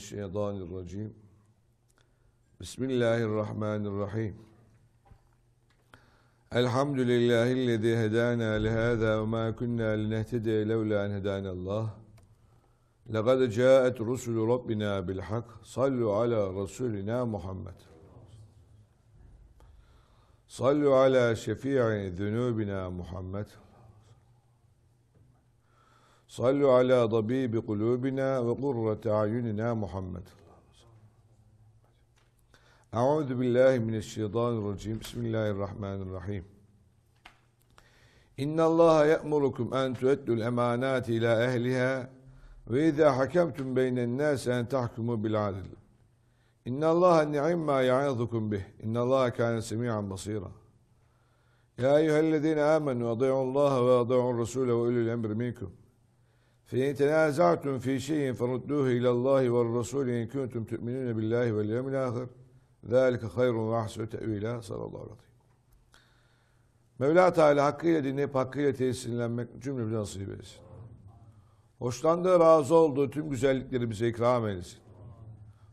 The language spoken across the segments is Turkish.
الشيطان الرجيم بسم الله الرحمن الرحيم الحمد لله الذي هدانا لهذا وما كنا لنهتدي لولا أن هدانا الله لقد جاءت رسل ربنا بالحق صلوا على رسولنا محمد صلوا على شفيع ذنوبنا محمد Sallu ala tabibi kulubina ve kurrati ayunina Muhammed. Euzu billahi mineşşeytanirracim. Bismillahirrahmanirrahim. İnna Allah ya'murukum an tu'addul emanati ila ehliha ve iza hakemtum beyne'n nas an tahkumu bil adl. İnna Allah ni'ma ya'izukum bih. İnna Allah kana semi'an basira. Ya eyyühellezine amenu adi'u Allah ve adi'u Resulü ve ulul emri minkum. فَاِنْ تَنَازَعْتُمْ ف۪ي شَيْءٍ فَرُدُّوهِ اِلَى اللّٰهِ وَالرَّسُولِ اِنْ كُنْتُمْ تُؤْمِنُونَ بِاللّٰهِ وَالْيَوْمِ الْآخِرِ ذَٰلِكَ خَيْرٌ وَاَحْسُ تَأْوِيلًا sallallahu aleyhi Mevla Teala hakkıyla dinleyip hakkıyla tesirlenmek cümlemize nasip etsin. Hoşlandığı, razı olduğu tüm güzellikleri bize ikram eylesin.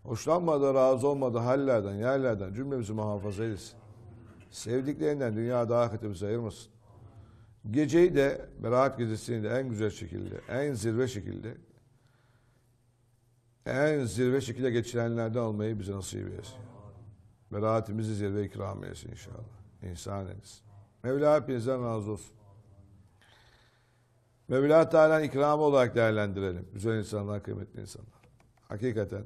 Hoşlanmadığı, razı olmadığı hallerden, yerlerden cümlemizi muhafaza eylesin. Sevdiklerinden dünya ahirete bize ayırmasın. Geceyi de Berat gecesini de en güzel şekilde, en zirve şekilde en zirve şekilde geçirenlerden olmayı bize nasip etsin. Beraatimizi zirve ikram etsin inşallah. İnsan etsin. Mevla hepinizden razı olsun. Mevla Teala'nın ikramı olarak değerlendirelim. Güzel insanlar, kıymetli insanlar. Hakikaten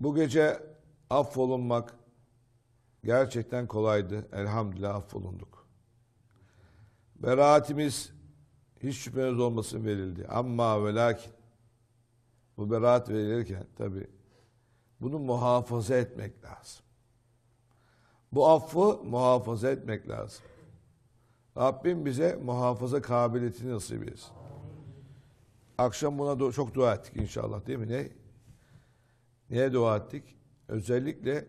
bu gece affolunmak gerçekten kolaydı. Elhamdülillah affolunduk. Beraatimiz hiç şüpheniz olmasın verildi. Amma ve lakin bu beraat verilirken tabi bunu muhafaza etmek lazım. Bu affı muhafaza etmek lazım. Rabbim bize muhafaza kabiliyetini nasip etsin. Akşam buna çok dua ettik inşallah değil mi? Ne? Niye dua ettik? Özellikle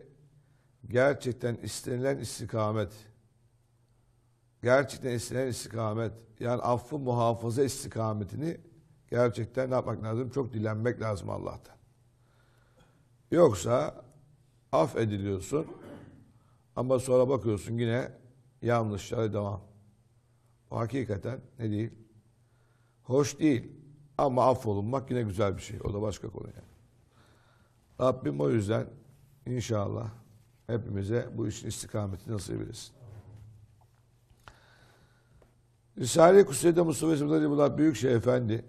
gerçekten istenilen istikamet gerçekten istenen istikamet yani affı muhafaza istikametini gerçekten ne yapmak lazım? Çok dilenmek lazım Allah'tan. Yoksa af ediliyorsun ama sonra bakıyorsun yine yanlışlara devam. Bu hakikaten ne değil? Hoş değil. Ama affolunmak yine güzel bir şey. O da başka konu yani. Rabbim o yüzden inşallah hepimize bu işin istikametini nasip edilsin. Risale-i Kusre'de Mustafa İsmet Hacibullah Büyükşehir Efendi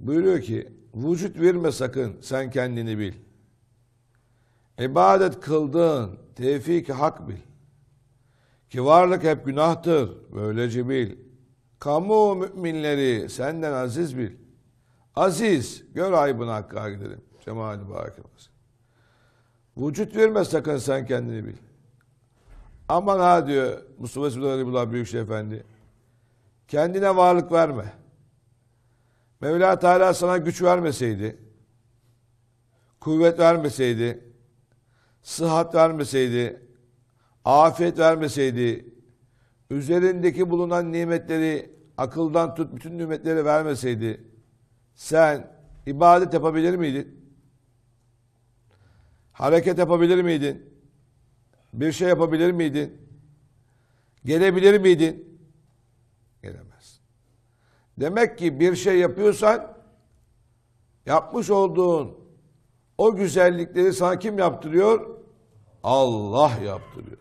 buyuruyor ki vücut verme sakın sen kendini bil. İbadet kıldığın tevfik hak bil. Ki varlık hep günahtır böylece bil. Kamu müminleri senden aziz bil. Aziz gör aybın hakka giderim. Cemal-i Vücut verme sakın sen kendini bil. Aman ha diyor Mustafa Süleyman Habibullah Büyükşehir Efendi. Kendine varlık verme. Mevla Teala sana güç vermeseydi, kuvvet vermeseydi, sıhhat vermeseydi, afiyet vermeseydi, üzerindeki bulunan nimetleri akıldan tut bütün nimetleri vermeseydi, sen ibadet yapabilir miydin? Hareket yapabilir miydin? bir şey yapabilir miydin? Gelebilir miydin? Gelemez. Demek ki bir şey yapıyorsan yapmış olduğun o güzellikleri sana kim yaptırıyor? Allah yaptırıyor.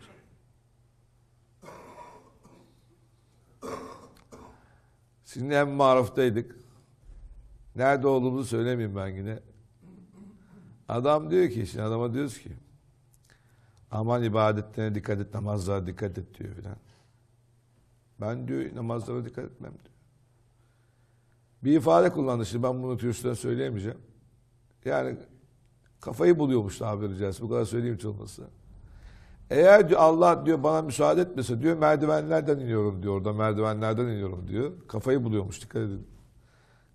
Şimdi en maruftaydık. Nerede olduğumuzu söylemeyeyim ben yine. Adam diyor ki, şimdi adama diyoruz ki, Aman ibadetlerine dikkat et, namazlara dikkat et diyor filan. Ben diyor namazlara dikkat etmem diyor. Bir ifade kullandı şimdi ben bunu Türkçeden söyleyemeyeceğim. Yani kafayı buluyormuş tabiri caizse bu kadar söyleyeyim çalması. Eğer diyor Allah diyor bana müsaade etmese diyor merdivenlerden iniyorum diyor orada merdivenlerden iniyorum diyor. Kafayı buluyormuş dikkat edin.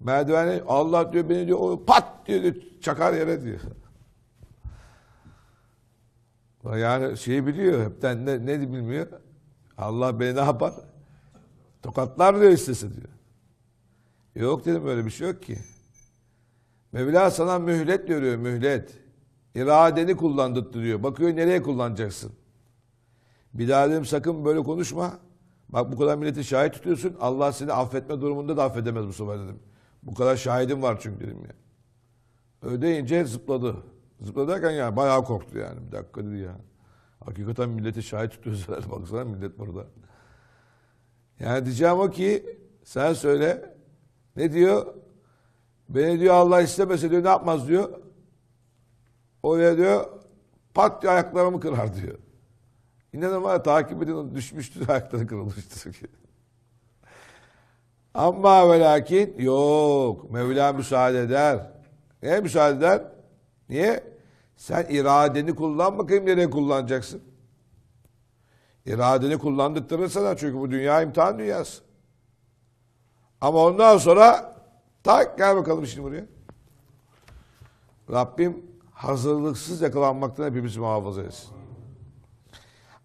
Merdivene Allah diyor beni diyor pat diyor, diyor çakar yere diyor. Yani şeyi biliyor hepten ne, ne bilmiyor. Allah beni ne yapar? Tokatlar diyor istese diyor. Yok dedim öyle bir şey yok ki. Mevla sana mühlet görüyor mühlet. İradeni kullandırttı diyor. Bakıyor nereye kullanacaksın. Bir daha dedim sakın böyle konuşma. Bak bu kadar milleti şahit tutuyorsun. Allah seni affetme durumunda da affedemez bu sefer dedim. Bu kadar şahidim var çünkü dedim ya. Ödeyince zıpladı. Zıpla derken yani bayağı korktu yani. Bir dakika dedi ya. Hakikaten milleti şahit tutuyoruz herhalde. Baksana millet burada. Yani diyeceğim o ki sen söyle. Ne diyor? Beni diyor Allah istemese diyor ne yapmaz diyor. Oraya diyor pat diyor ayaklarımı kırar diyor. İnanın bana takip edin düşmüştü ayakları kırılmıştı. Ama ve lakin yok. Mevla müsaade eder. Ne müsaade eder? Niye? Sen iradeni kullan bakayım nereye kullanacaksın. İradeni kullandıktan sana çünkü bu dünya imtihan dünyası. Ama ondan sonra tak gel bakalım şimdi buraya. Rabbim hazırlıksız yakalanmaktan hepimizi muhafaza etsin.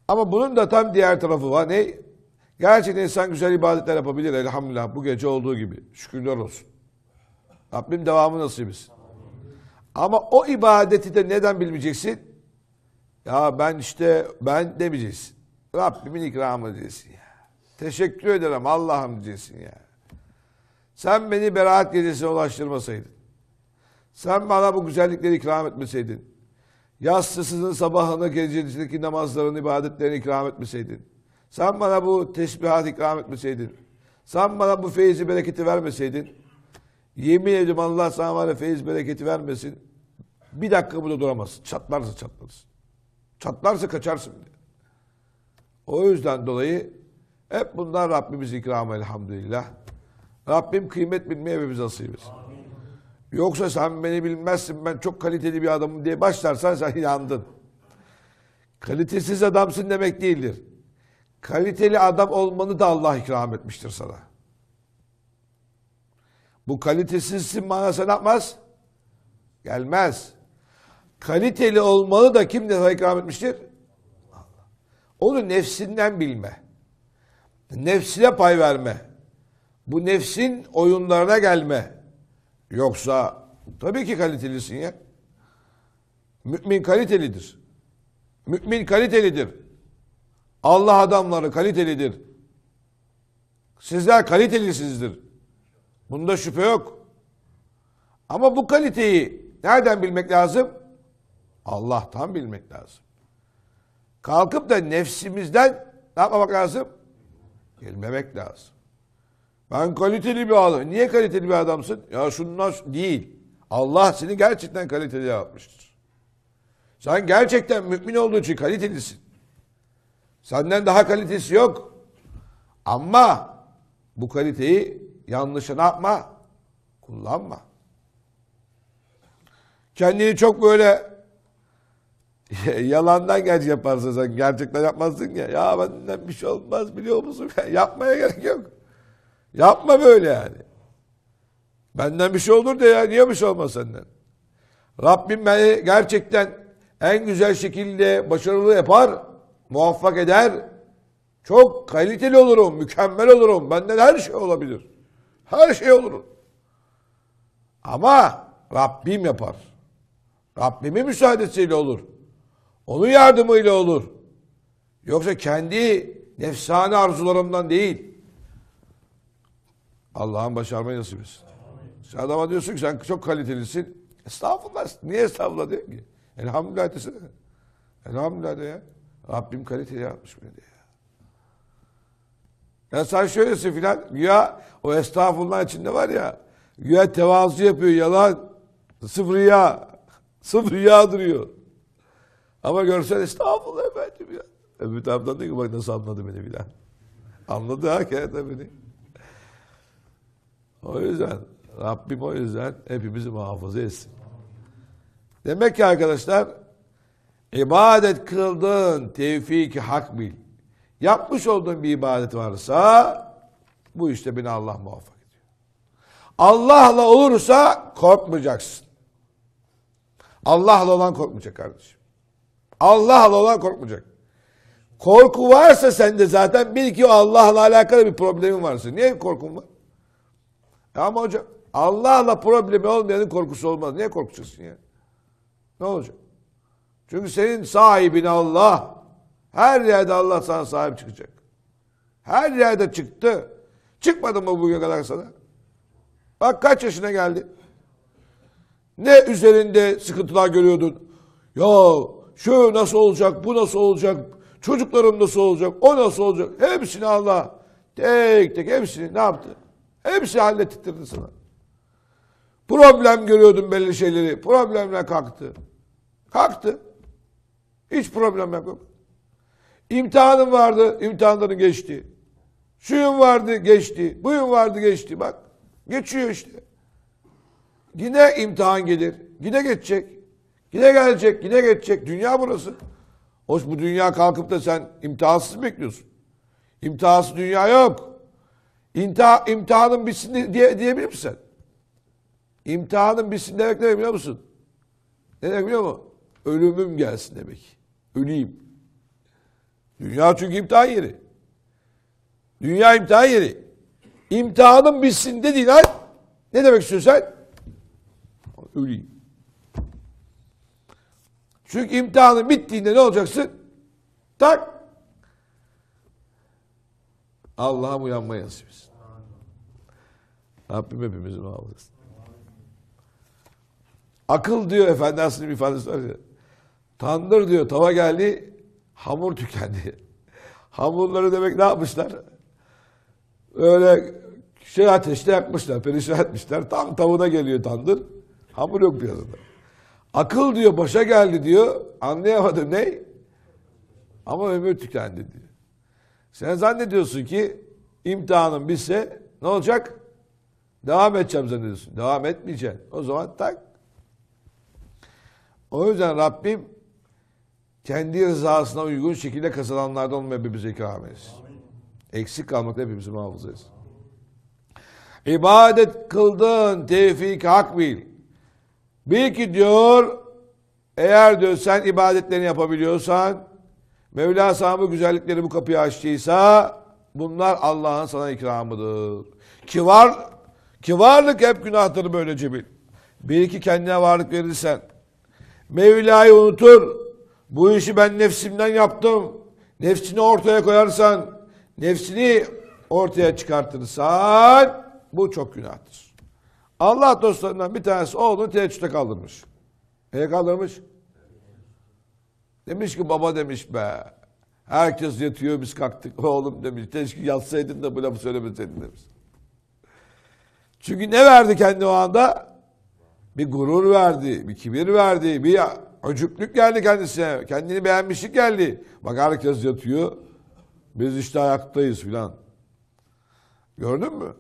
Ama bunun da tam diğer tarafı var. Ne? Gerçekten insan güzel ibadetler yapabilir elhamdülillah bu gece olduğu gibi. Şükürler olsun. Rabbim devamı nasip etsin. Ama o ibadeti de neden bilmeyeceksin? Ya ben işte ben demeyeceksin. Rabbimin ikramı diyeceksin ya. Teşekkür ederim Allah'ım diyeceksin ya. Sen beni beraat gecesine ulaştırmasaydın. Sen bana bu güzellikleri ikram etmeseydin. Yastısının sabahını, gecesindeki namazların, ibadetlerini ikram etmeseydin. Sen bana bu tesbihat ikram etmeseydin. Sen bana bu feyzi, bereketi vermeseydin. Yemin ediyorum Allah sana var feyiz bereketi vermesin. Bir dakika burada duramazsın. Çatlarsa çatlarsın. Çatlarsa kaçarsın bile. O yüzden dolayı hep bundan Rabbimiz ikramı elhamdülillah. Rabbim kıymet bilmeye ve bize nasip Yoksa sen beni bilmezsin ben çok kaliteli bir adamım diye başlarsan sen yandın. Kalitesiz adamsın demek değildir. Kaliteli adam olmanı da Allah ikram etmiştir sana. Bu kalitesizsin manası ne yapmaz? Gelmez. Kaliteli olmalı da kim de ikram etmiştir? Onu nefsinden bilme. Nefsine pay verme. Bu nefsin oyunlarına gelme. Yoksa tabii ki kalitelisin ya. Mümin kalitelidir. Mümin kalitelidir. Allah adamları kalitelidir. Sizler kalitelisizdir. Bunda şüphe yok. Ama bu kaliteyi nereden bilmek lazım? Allah'tan bilmek lazım. Kalkıp da nefsimizden ne yapmamak lazım? Gelmemek lazım. Ben kaliteli bir adam. Niye kaliteli bir adamsın? Ya şundan değil. Allah seni gerçekten kaliteli yapmıştır. Sen gerçekten mümin olduğu için kalitelisin. Senden daha kalitesi yok. Ama bu kaliteyi yanlışı ne yapma? Kullanma. Kendini çok böyle yalandan gerçek yaparsın sen. Gerçekten yapmazsın ya. Ya benden bir şey olmaz biliyor musun? Yapmaya gerek yok. Yapma böyle yani. Benden bir şey olur da ya. Niye bir şey olmaz senden? Rabbim beni gerçekten en güzel şekilde başarılı yapar. Muvaffak eder. Çok kaliteli olurum. Mükemmel olurum. Benden her şey olabilir. Her şey olur. Ama Rabbim yapar. Rabbimin müsaadesiyle olur. Onun yardımıyla olur. Yoksa kendi nefsane arzularımdan değil. Allah'ın başarmayı nasip etsin. Sen adama diyorsun ki sen çok kalitelisin. Estağfurullah. Niye estağfurullah diyor ki? Elhamdülillah desene. Elhamdülillah de ya. Rabbim kaliteli yapmış beni diye. Ya sen şöylesin filan. Güya o estağfurullah içinde var ya. Güya tevazu yapıyor yalan. Sıfır ya. Sıfır ya duruyor. Ama görsen estağfurullah efendim ya. Öbür taraftan diyor ki bak nasıl anladı beni filan. Anladı ha kendine beni. O yüzden Rabbim o yüzden hepimizi muhafaza etsin. Demek ki arkadaşlar ibadet kıldığın tevfik hak bil. Yapmış olduğun bir ibadet varsa bu işte beni Allah muvaffak ediyor. Allah'la olursa korkmayacaksın. Allah'la olan korkmayacak kardeşim. Allah'la olan korkmayacak. Korku varsa sende zaten bil ki Allah'la alakalı bir problemin varsa. Niye korkun var? E ama hocam Allah'la problemi olmayanın korkusu olmaz. Niye korkacaksın ya? Ne olacak? Çünkü senin sahibin Allah. Her yerde Allah sana sahip çıkacak. Her yerde çıktı. Çıkmadı mı bugüne kadar sana? Bak kaç yaşına geldi. Ne üzerinde sıkıntılar görüyordun? Ya şu nasıl olacak, bu nasıl olacak, çocuklarım nasıl olacak, o nasıl olacak? Hepsini Allah tek tek hepsini ne yaptı? Hepsini hallettirdi sana. Problem görüyordun belli şeyleri. Problemler kalktı. Kalktı. Hiç problem yapmadı. İmtihanım vardı, imtihanları geçti. Şuyum vardı, geçti. Buyum vardı, geçti. Bak, geçiyor işte. Yine imtihan gelir. Yine geçecek. Yine gelecek, yine geçecek. Dünya burası. Hoş bu dünya kalkıp da sen imtihansız bekliyorsun. İmtihansız dünya yok. İmta imtihanın bitsin diye, diyebilir misin sen? İmtihanın bitsin demek ne biliyor musun? Ne demek biliyor musun? Ölümüm gelsin demek. Öleyim. Dünya çünkü imtihan yeri. Dünya imtihan yeri. İmtihanın bitsin dediğin hal ne demek istiyorsun sen? Öleyim. Çünkü imtihanın bittiğinde ne olacaksın? Tak. Allah'a uyanmayı nasip etsin. Rabbim hepimizi muhafazasın. Akıl diyor Efendi Aslı'nın ifadesi var ya. Tandır diyor tava geldi Hamur tükendi. Hamurları demek ne yapmışlar? Öyle şey ateşte yakmışlar, perişan etmişler. Tam tavına geliyor tandır. Hamur yok piyasada. Akıl diyor başa geldi diyor. Anlayamadım ne? Ama ömür tükendi diyor. Sen zannediyorsun ki imtihanın bitse ne olacak? Devam edeceğim zannediyorsun. Devam etmeyeceksin. O zaman tak. O yüzden Rabbim kendi rızasına uygun şekilde kazananlardan olmaya hepimize ikram etsin. Eksik kalmakta hepimizi muhafaza etsin. İbadet kıldın tevfik hak bil. Bil ki diyor eğer diyor sen ibadetlerini yapabiliyorsan Mevla sana bu güzellikleri bu kapıyı açtıysa bunlar Allah'ın sana ikramıdır. Ki var ki varlık hep günahtır böylece bil. Bir iki kendine varlık verirsen Mevla'yı unutur bu işi ben nefsimden yaptım. Nefsini ortaya koyarsan, nefsini ortaya çıkartırsan bu çok günahtır. Allah dostlarından bir tanesi oğlunu teheccüde kaldırmış. Neye kaldırmış? Demiş ki baba demiş be. Herkes yatıyor biz kalktık. Oğlum demiş keşke yatsaydın da bu lafı söylemeseydin demiş. Çünkü ne verdi kendi o anda? Bir gurur verdi, bir kibir verdi, bir Öcüklük geldi kendisine. Kendini beğenmişlik geldi. Bak herkes yatıyor. Biz işte ayaktayız filan. Gördün mü?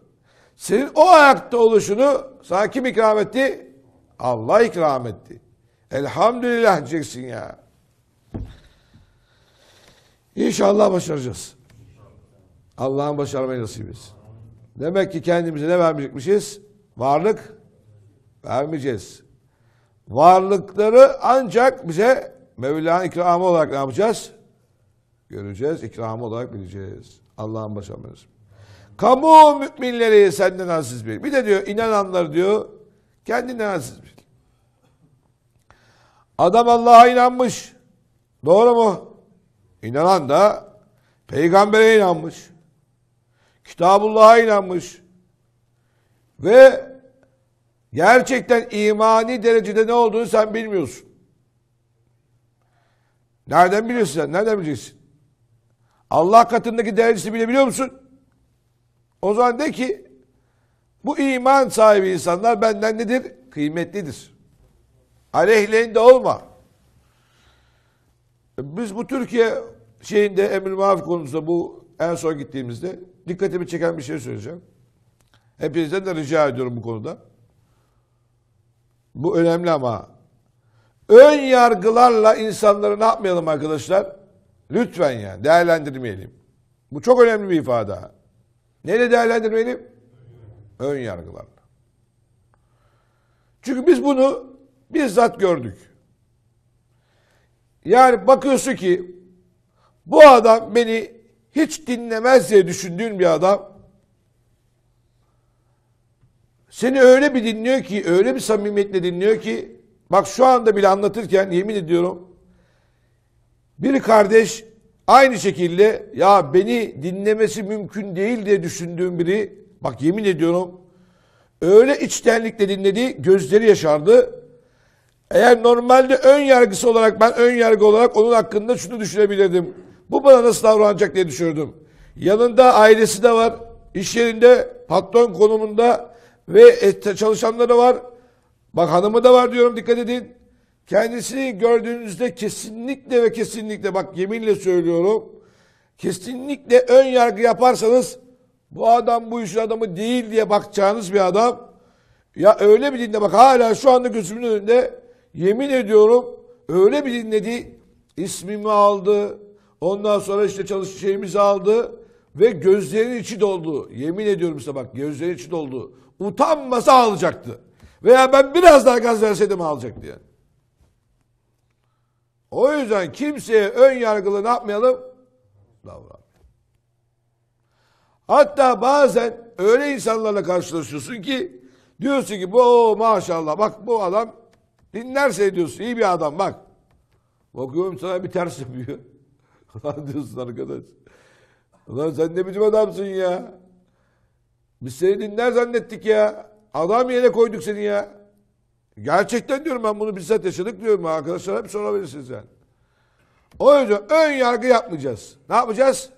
Senin o ayakta oluşunu sana kim ikram etti? Allah ikram etti. Elhamdülillah diyeceksin ya. İnşallah başaracağız. Allah'ın başarmayı nasip etsin. Demek ki kendimize ne vermeyecekmişiz? Varlık vermeyeceğiz varlıkları ancak bize Mevla'nın ikramı olarak ne yapacağız? Göreceğiz, ikramı olarak bileceğiz. Allah'ın başarmanız. Kamu müminleri senden aziz bil. Bir de diyor inananlar diyor kendinden aziz bil. Adam Allah'a inanmış. Doğru mu? İnanan da peygambere inanmış. Kitabullah'a inanmış. Ve Gerçekten imani derecede ne olduğunu sen bilmiyorsun. Nereden biliyorsun sen? Nereden bileceksin? Allah katındaki derecesi bile biliyor musun? O zaman de ki bu iman sahibi insanlar benden nedir? Kıymetlidir. Aleyhlerinde olma. Biz bu Türkiye şeyinde emir maruf konusunda bu en son gittiğimizde dikkatimi çeken bir şey söyleyeceğim. Hepinizden de rica ediyorum bu konuda. Bu önemli ama. Ön yargılarla insanları ne yapmayalım arkadaşlar? Lütfen yani değerlendirmeyelim. Bu çok önemli bir ifade. Neyle değerlendirmeyelim? Ön yargılarla. Çünkü biz bunu bizzat gördük. Yani bakıyorsun ki bu adam beni hiç dinlemez diye düşündüğün bir adam seni öyle bir dinliyor ki, öyle bir samimiyetle dinliyor ki bak şu anda bile anlatırken yemin ediyorum bir kardeş aynı şekilde ya beni dinlemesi mümkün değil diye düşündüğüm biri bak yemin ediyorum öyle içtenlikle dinledi gözleri yaşardı. Eğer normalde ön yargısı olarak ben ön yargı olarak onun hakkında şunu düşünebilirdim. Bu bana nasıl davranacak diye düşürdüm. Yanında ailesi de var. iş yerinde patron konumunda ve et, çalışanları var. Bak hanımı da var diyorum dikkat edin. Kendisini gördüğünüzde kesinlikle ve kesinlikle bak yeminle söylüyorum. Kesinlikle ön yargı yaparsanız bu adam bu işin adamı değil diye bakacağınız bir adam. Ya öyle bir dinle bak hala şu anda gözümün önünde yemin ediyorum öyle bir dinledi. İsmimi aldı. Ondan sonra işte çalış aldı. Ve gözlerinin içi doldu. Yemin ediyorum size bak gözlerinin içi doldu. Utanmasa alacaktı. Veya ben biraz daha gaz verseydim alacaktı yani. O yüzden kimseye ön yargılı ne yapmayalım? Davran. Hatta bazen öyle insanlarla karşılaşıyorsun ki diyorsun ki bu maşallah bak bu adam dinlerse diyorsun iyi bir adam bak. Bakıyorum sana bir ters yapıyor. Lan diyorsun arkadaş. Lan sen ne biçim adamsın ya. Biz seni dinler zannettik ya. Adam yere koyduk seni ya. Gerçekten diyorum ben bunu bizzat yaşadık diyorum. Arkadaşlar hep sorabilirsiniz yani. O yüzden ön yargı yapmayacağız. Ne yapacağız?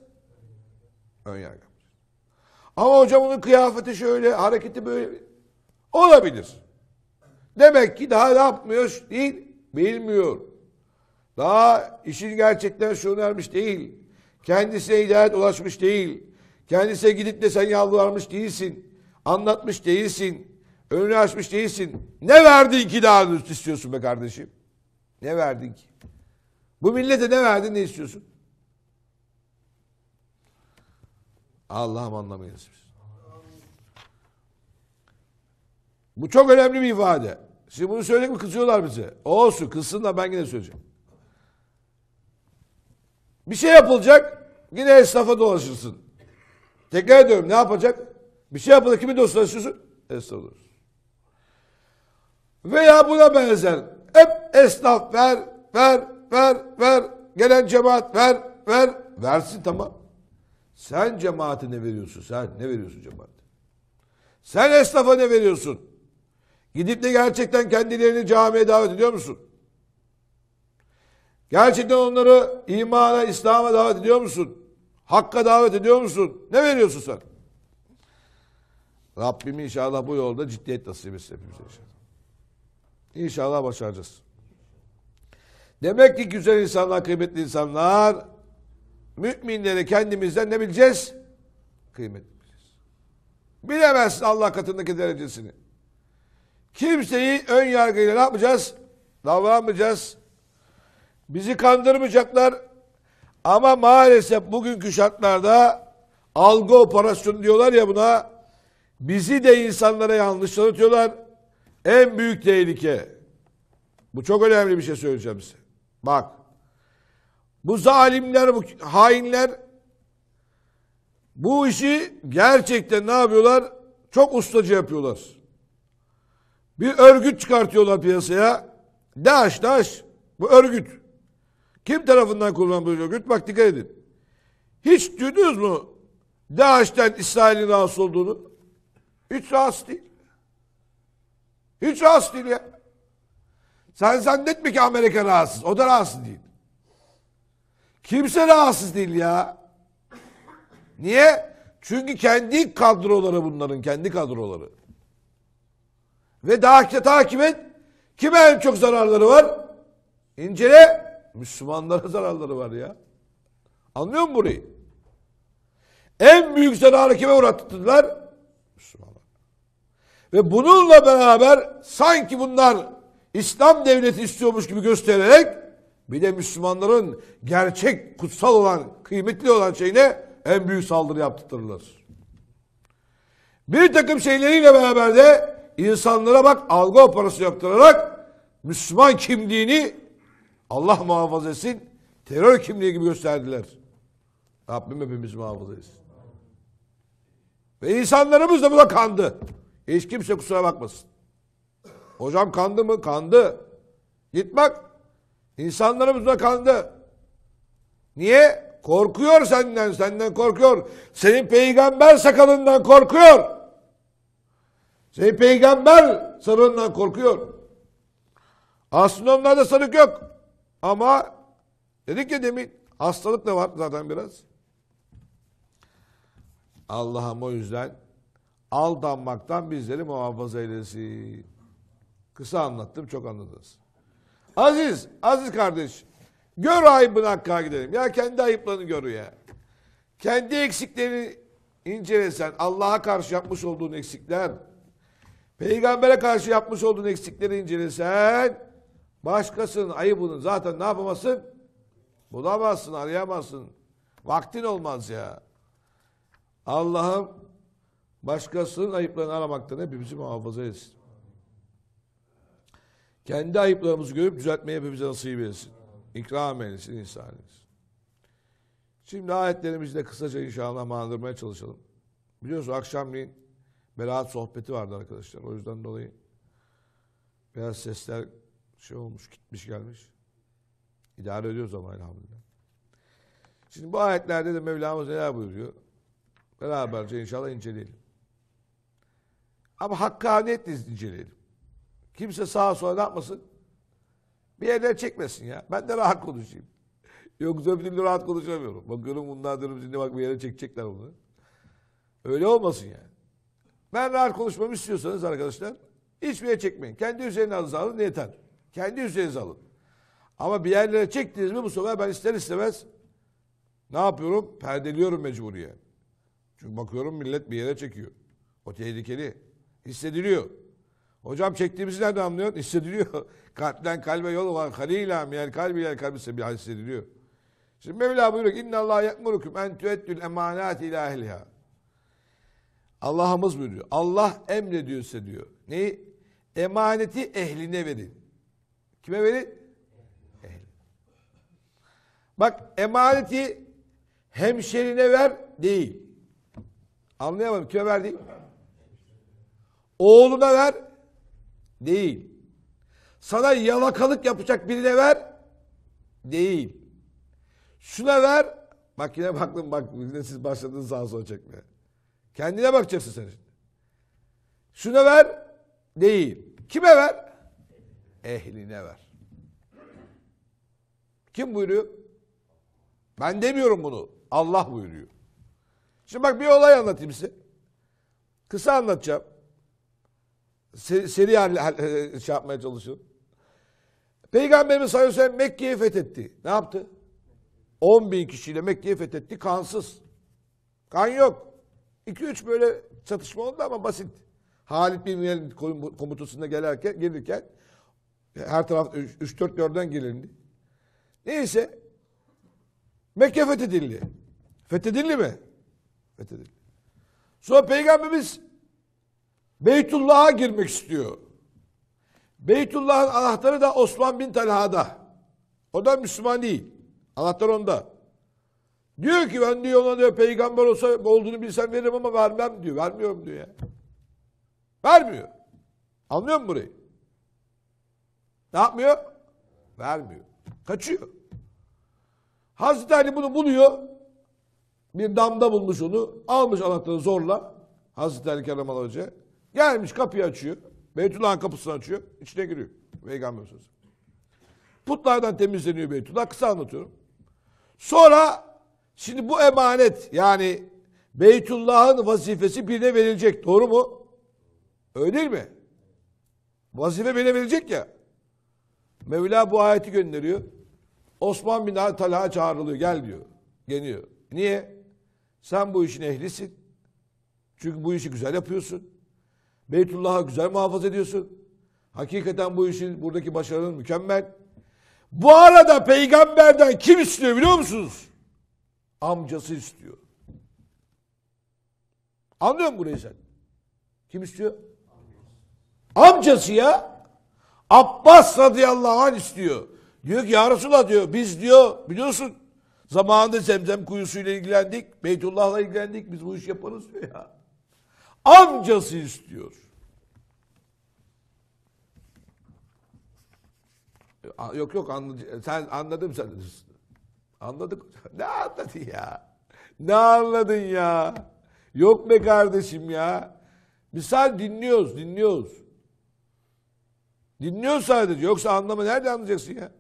Ön yargı. Ama hocam onun kıyafeti şöyle, hareketi böyle. Olabilir. Demek ki daha ne yapmıyor değil, bilmiyor. Daha işin gerçekten şunu ermiş değil. Kendisine hidayet ulaşmış değil. Kendisine gidip de sen yalvarmış değilsin. Anlatmış değilsin. Önünü açmış değilsin. Ne verdin ki daha üst istiyorsun be kardeşim? Ne verdin ki? Bu millete ne verdin ne istiyorsun? Allah'ım anlamayız biz. Bu çok önemli bir ifade. Şimdi bunu söyledik mi kızıyorlar bize. Olsun da ben yine söyleyeceğim. Bir şey yapılacak yine esnafa dolaşırsın. Tekrar ediyorum ne yapacak? Bir şey yapılır kimi dostlaşıyorsun? Estağfurullah. Veya buna benzer. Hep esnaf ver, ver, ver, ver. Gelen cemaat ver, ver. Versin tamam. Sen cemaate ne veriyorsun? Sen ne veriyorsun cemaat? Sen esnafa ne veriyorsun? Gidip de gerçekten kendilerini camiye davet ediyor musun? Gerçekten onları imana, İslam'a davet ediyor musun? Hakka davet ediyor musun? Ne veriyorsun sen? Rabbim inşallah bu yolda ciddiyet nasip etsin hepimize inşallah. İnşallah başaracağız. Demek ki güzel insanlar, kıymetli insanlar müminleri kendimizden ne bileceğiz? kıymetli. bileceğiz. Bilemezsin Allah katındaki derecesini. Kimseyi ön yargıyla ne yapacağız, Davranmayacağız. Bizi kandırmayacaklar. Ama maalesef bugünkü şartlarda algı operasyonu diyorlar ya buna bizi de insanlara yanlış tanıtıyorlar. En büyük tehlike. Bu çok önemli bir şey söyleyeceğim size. Bak. Bu zalimler, bu hainler bu işi gerçekten ne yapıyorlar? Çok ustacı yapıyorlar. Bir örgüt çıkartıyorlar piyasaya. DAEŞ, DAEŞ. Bu örgüt. Kim tarafından kullanılıyor? örgüt? Bak dikkat edin. Hiç duydunuz mu DAEŞ'ten İsrail'in rahatsız olduğunu? Hiç rahatsız değil. Hiç rahatsız değil ya. Sen zannetme ki Amerika rahatsız. O da rahatsız değil. Kimse rahatsız değil ya. Niye? Çünkü kendi kadroları bunların. Kendi kadroları. Ve daha takip et. Kime en çok zararları var? İncele. Müslümanlara zararları var ya. Anlıyor musun burayı? En büyük zararı kime uğrattılar? Müslümanlar. Ve bununla beraber sanki bunlar İslam devleti istiyormuş gibi göstererek bir de Müslümanların gerçek kutsal olan, kıymetli olan şeyine en büyük saldırı yaptırırlar. Bir takım şeyleriyle beraber de insanlara bak algı operası yaptırarak Müslüman kimliğini Allah muhafaza etsin. Terör kimliği gibi gösterdiler. Rabbim hepimiz muhafaza etsin. Ve insanlarımız da buna kandı. Hiç kimse kusura bakmasın. Hocam kandı mı? Kandı. Git bak. İnsanlarımız da kandı. Niye? Korkuyor senden, senden korkuyor. Senin peygamber sakalından korkuyor. Senin peygamber sarığından korkuyor. Aslında onlarda sarık yok. Ama dedik ya demin hastalık da var zaten biraz. Allah'ım o yüzden aldanmaktan bizleri muhafaza eylesin. Kısa anlattım çok anladınız. Aziz, aziz kardeş. Gör ayıbın hakka gidelim. Ya kendi ayıplarını gör ya. Kendi eksiklerini incelesen Allah'a karşı yapmış olduğun eksikler, peygambere karşı yapmış olduğun eksikleri incelesen Başkasının ayıbını zaten ne yapamazsın? Bulamazsın, arayamazsın. Vaktin olmaz ya. Allah'ım başkasının ayıplarını aramaktan hepimizi muhafaza etsin. Kendi ayıplarımızı görüp düzeltmeye hepimize nasip etsin. İkram eylesin, ihsan eylesin. Şimdi ayetlerimizle kısaca inşallah manlandırmaya çalışalım. Biliyorsunuz akşamleyin beraat sohbeti vardı arkadaşlar. O yüzden dolayı biraz sesler şey olmuş gitmiş gelmiş. İdare ediyoruz ama elhamdülillah. Şimdi bu ayetlerde de Mevlamız neler buyuruyor? Beraberce inşallah inceleyelim. Ama hakkaniyetle inceleyelim. Kimse sağa sola ne yapmasın? Bir yerler çekmesin ya. Ben de rahat konuşayım. Yoksa öbür türlü rahat konuşamıyorum. Bakıyorum bunlar diyorum şimdi bak bir yere çekecekler onu. Öyle olmasın yani. Ben rahat konuşmamı istiyorsanız arkadaşlar hiçbir yere çekmeyin. Kendi üzerine alınız alın yeter. Kendi üstlerinize alın. Ama bir yerlere çektiniz mi bu sefer ben ister istemez ne yapıyorum? Perdeliyorum mecburiye. Çünkü bakıyorum millet bir yere çekiyor. O tehlikeli. Hissediliyor. Hocam çektiğimizi nereden anlıyorsun? Hissediliyor. Kalpten kalbe yol olan halila miyel kalbi yel kalbi sebiha hissediliyor. Şimdi Mevla buyuruyor ki inna Allah yakmurukum en tüeddül emanat ilahiliha. Allah'ımız buyuruyor. Allah emrediyorsa diyor. Neyi? Emaneti ehline verin. Kime verir? Ehli. Bak emaneti hemşerine ver değil. Anlayamadım. Kime verdi? değil? Oğluna ver değil. Sana yalakalık yapacak birine ver değil. Şuna ver. Bak yine baktım bak yine siz başladınız sağa sola çekmeye. Kendine bakacaksın sen Şuna ver değil. Kime ver? ehline ver. Kim buyuruyor? Ben demiyorum bunu. Allah buyuruyor. Şimdi bak bir olay anlatayım size. Kısa anlatacağım. Seri, seri şey yapmaya çalışıyorum. Peygamberimiz sallallahu aleyhi ve sellem Mekke'yi fethetti. Ne yaptı? 10 bin kişiyle Mekke'yi fethetti kansız. Kan yok. 2-3 böyle çatışma oldu ama basit. Halid bin Velid komutasında gelirken, gelirken her taraf 3-4 yerden gelindi. Neyse. Mekke fethedildi. Fethedildi mi? Fethedildi. Sonra Peygamberimiz Beytullah'a girmek istiyor. Beytullah'ın anahtarı da Osman bin Talha'da. O da Müslüman değil. Anahtar onda. Diyor ki ben diyor ona diyor peygamber olsa olduğunu bilsem veririm ama vermem diyor. Vermiyorum diyor ya. Vermiyor. Anlıyor musun burayı? Ne yapmıyor? Vermiyor. Kaçıyor. Hazreti Ali bunu buluyor. Bir damda bulmuş onu. Almış anahtarı zorla. Hazreti Ali Kerem Hoca. Gelmiş kapıyı açıyor. Beytullah'ın kapısını açıyor. İçine giriyor. Peygamber sözü. Putlardan temizleniyor Beytullah. Kısa anlatıyorum. Sonra şimdi bu emanet yani Beytullah'ın vazifesi birine verilecek. Doğru mu? Öyle değil mi? Vazife birine verilecek ya. Mevla bu ayeti gönderiyor. Osman bin Talha çağrılıyor. Gel diyor. Geliyor. Niye? Sen bu işin ehlisin. Çünkü bu işi güzel yapıyorsun. Beytullahı güzel muhafaza ediyorsun. Hakikaten bu işin buradaki başarının mükemmel. Bu arada peygamberden kim istiyor biliyor musunuz? Amcası istiyor. Anlıyor musun burayı sen? Kim istiyor? Amcası ya. Abbas radıyallahu anh istiyor. Diyor ki ya Resulallah diyor biz diyor biliyorsun zamanında zemzem kuyusuyla ilgilendik. Beytullah'la ilgilendik biz bu iş yaparız diyor ya. Amcası istiyor. Yok yok anladım. Sen anladım sen. Anladık. Ne anladın ya? Ne anladın ya? Yok be kardeşim ya. biz Misal dinliyoruz, dinliyoruz. Dinliyor sadece. Yoksa anlamı nerede anlayacaksın ya?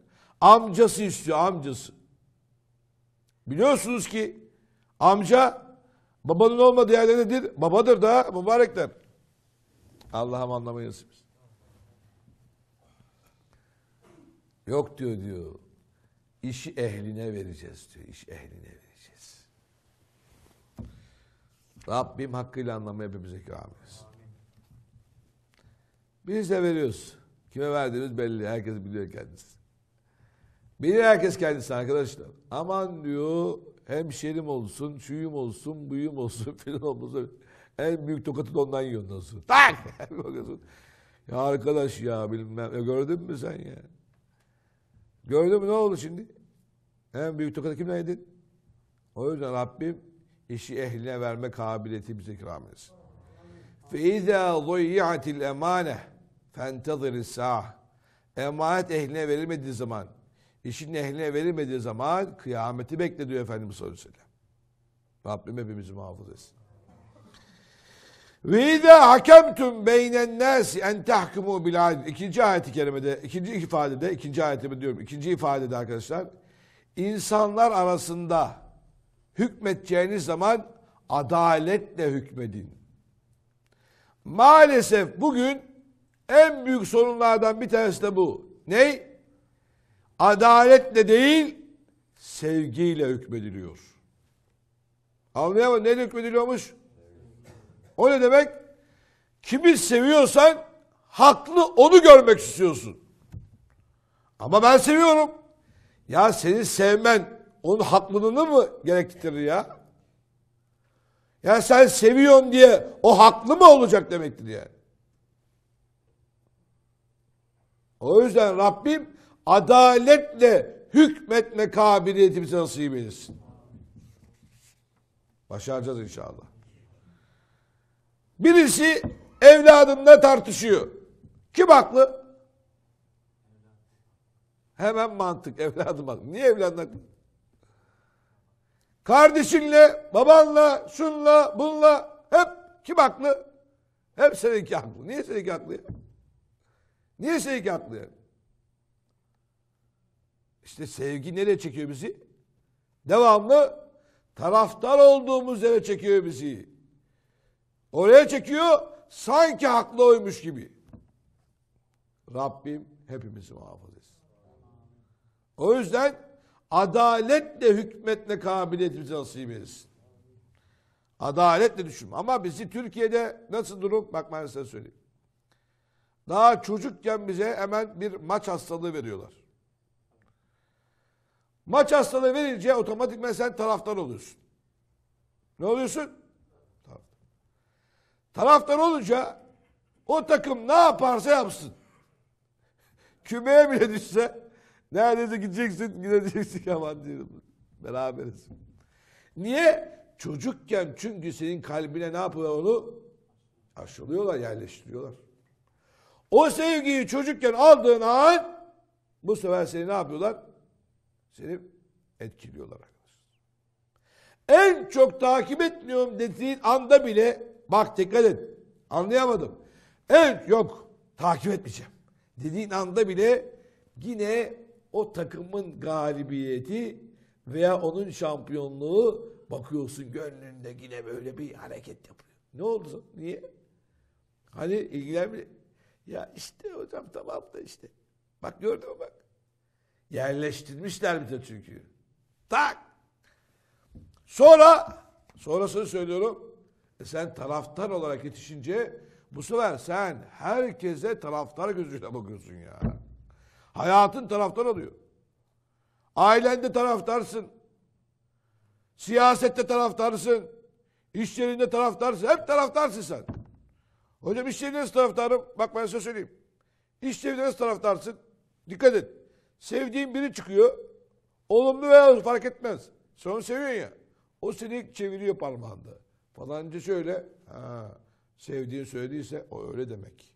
Amcası istiyor amcası. Biliyorsunuz ki amca babanın olmadığı yerde nedir? Babadır da mübarekler. Allah'ım anlamayız Yok diyor diyor. İşi ehline vereceğiz diyor. İş ehline vereceğiz. Rabbim hakkıyla anlamayı hepimize ikram etsin. Biz de veriyoruz. Kime verdiğimiz belli. Herkes biliyor kendisi. Bilir herkes kendisi arkadaşlar. Aman diyor hemşerim olsun, şuyum olsun, buyum olsun filan olmasın. En büyük tokatı da ondan yiyor nasıl? sonra. Tak! ya arkadaş ya bilmem. E gördün mü sen ya? Gördün mü ne oldu şimdi? En büyük tokatı kimden yedin? O yüzden Rabbim işi ehline verme kabiliyeti bize ikram etsin. فَاِذَا ضَيِّعَتِ الْاَمَانَةِ Fentadırı sah. Emanet ehline verilmediği zaman, işin ehline verilmediği zaman kıyameti bekle diyor Efendimiz sallallahu aleyhi ve sellem. Rabbim hepimizi muhafız etsin. Ve izâ hakemtum beynen nâsi en tahkimû bil adil. İkinci ayeti kerimede, ikinci ifadede, ikinci ayetimi diyorum, ikinci ifadede arkadaşlar. İnsanlar arasında hükmedeceğiniz zaman adaletle hükmedin. Maalesef bugün en büyük sorunlardan bir tanesi de bu. Ney? Adaletle değil, sevgiyle hükmediliyor. Anlayamadım Neyle hükmediliyormuş? O ne demek? Kimi seviyorsan haklı onu görmek istiyorsun. Ama ben seviyorum. Ya seni sevmen onun haklılığını mı gerektirir ya? Ya sen seviyorsun diye o haklı mı olacak demektir yani? O yüzden Rabbim adaletle hükmetme kabiliyetimizi nasip etsin. Başaracağız inşallah. Birisi evladımla tartışıyor. Kim haklı? Hemen mantık evladım haklı. Niye evladın haklı? Kardeşinle, babanla, şunla, bunla hep kim haklı? Hep seninki haklı. Niye seninki haklı ya? Niye haklı? İşte sevgi nereye çekiyor bizi? Devamlı taraftar olduğumuz yere çekiyor bizi. Oraya çekiyor sanki haklı oymuş gibi. Rabbim hepimizi muhafız etsin. O yüzden adaletle hükmetme kabiliyetimizi nasip etsin. Adaletle düşün. Ama bizi Türkiye'de nasıl durum? Bak ben size söyleyeyim. Daha çocukken bize hemen bir maç hastalığı veriyorlar. Maç hastalığı verince otomatikmen sen taraftar oluyorsun. Ne oluyorsun? Taraftar. Taraftar olunca o takım ne yaparsa yapsın. Kümeye bile düşse neredeyse gideceksin, gideceksin aman diyorum. Beraberiz. Niye? Çocukken çünkü senin kalbine ne yapıyorlar onu? Aşılıyorlar, yerleştiriyorlar. O sevgiyi çocukken aldığın an bu sefer seni ne yapıyorlar? Seni etkiliyorlar En çok takip etmiyorum dediğin anda bile bak dikkat et. Anlayamadım. Evet yok takip etmeyeceğim. Dediğin anda bile yine o takımın galibiyeti veya onun şampiyonluğu bakıyorsun gönlünde yine böyle bir hareket yapıyor. Ne oldu? Niye? Hani ilgilenmiyor. Ya işte hocam tamam da işte. Bak gördün mü bak. Yerleştirmişler bir de çünkü. Tak. Sonra, sonrasını söylüyorum. E sen taraftar olarak yetişince bu sefer sen herkese taraftar gözüyle bakıyorsun ya. Hayatın taraftar oluyor. Ailende taraftarsın. Siyasette taraftarsın. İş yerinde taraftarsın. Hep taraftarsın sen. Hocam iş devletiniz taraftarım. Bak ben size söyleyeyim. İş devletiniz taraftarsın. Dikkat et. Sevdiğin biri çıkıyor. Olumlu veya fark etmez. Sonra seviyorsun ya. O seni çeviriyor parmağında. Falanca şöyle. Ha, sevdiğin söylediyse o öyle demek.